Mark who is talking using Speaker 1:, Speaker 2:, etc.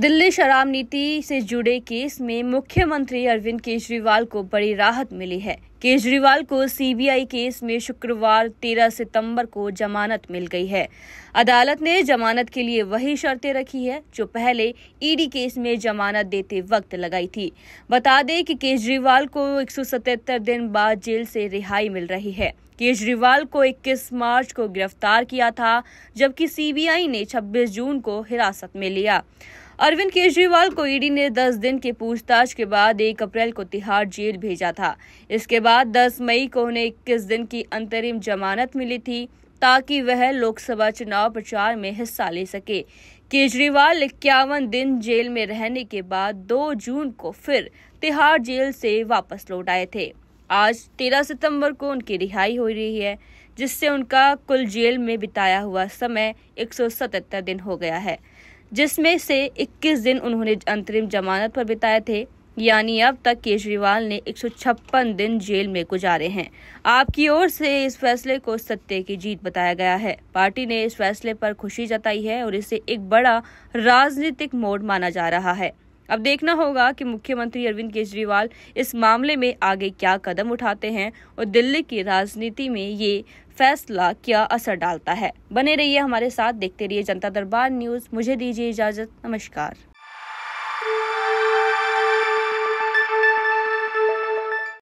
Speaker 1: दिल्ली शराब नीति से जुड़े केस में मुख्यमंत्री अरविंद केजरीवाल को बड़ी राहत मिली है केजरीवाल को सीबीआई केस में शुक्रवार 13 सितंबर को जमानत मिल गई है अदालत ने जमानत के लिए वही शर्तें रखी है जो पहले ईडी केस में जमानत देते वक्त लगाई थी बता दें कि केजरीवाल को 177 दिन बाद जेल से रिहाई मिल रही है केजरीवाल को 21 मार्च को गिरफ्तार किया था जबकि सीबीआई ने 26 जून को हिरासत में लिया अरविंद केजरीवाल को ईडी ने 10 दिन की पूछताछ के बाद 1 अप्रैल को तिहाड़ जेल भेजा था इसके बाद 10 मई को उन्हें इक्कीस दिन की अंतरिम जमानत मिली थी ताकि वह लोकसभा चुनाव प्रचार में हिस्सा ले सके केजरीवाल इक्यावन दिन जेल में रहने के बाद 2 जून को फिर तिहाड़ जेल से वापस लौट आए थे आज 13 सितंबर को उनकी रिहाई हो रही है जिससे उनका कुल जेल में बिताया हुआ समय एक दिन हो गया है जिसमें से 21 दिन उन्होंने अंतरिम जमानत पर बिताए थे यानी अब तक केजरीवाल ने 156 दिन जेल में गुजारे हैं आपकी ओर से इस फैसले को सत्य की जीत बताया गया है पार्टी ने इस फैसले पर खुशी जताई है और इसे एक बड़ा राजनीतिक मोड़ माना जा रहा है अब देखना होगा कि मुख्यमंत्री अरविंद केजरीवाल इस मामले में आगे क्या कदम उठाते हैं और दिल्ली की राजनीति में ये फैसला क्या असर डालता है बने रहिए हमारे साथ देखते रहिए जनता दरबार न्यूज मुझे दीजिए इजाजत नमस्कार